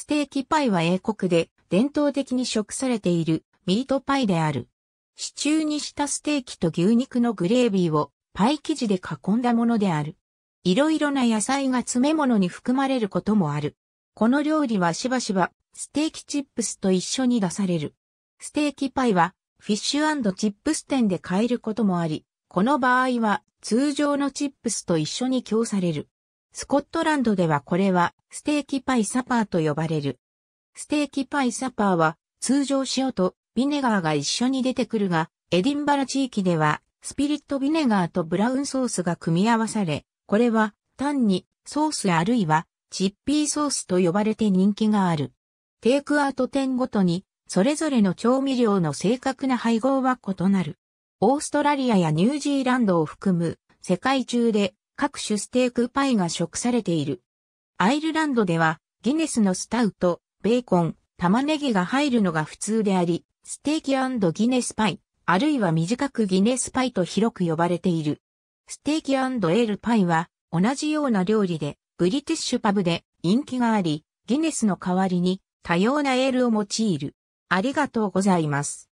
ステーキパイは英国で伝統的に食されているミートパイである。シチューにしたステーキと牛肉のグレービーをパイ生地で囲んだものである。いろいろな野菜が詰め物に含まれることもある。この料理はしばしばステーキチップスと一緒に出される。ステーキパイはフィッシュチップス店で買えることもあり、この場合は通常のチップスと一緒に供される。スコットランドではこれはステーキパイサパーと呼ばれる。ステーキパイサパーは通常塩とビネガーが一緒に出てくるが、エディンバラ地域ではスピリットビネガーとブラウンソースが組み合わされ、これは単にソースあるいはチッピーソースと呼ばれて人気がある。テイクアウト店ごとにそれぞれの調味料の正確な配合は異なる。オーストラリアやニュージーランドを含む世界中で各種ステークパイが食されている。アイルランドでは、ギネスのスタウト、ベーコン、玉ねぎが入るのが普通であり、ステーキギネスパイ、あるいは短くギネスパイと広く呼ばれている。ステーキエールパイは、同じような料理で、ブリティッシュパブで人気があり、ギネスの代わりに多様なエールを用いる。ありがとうございます。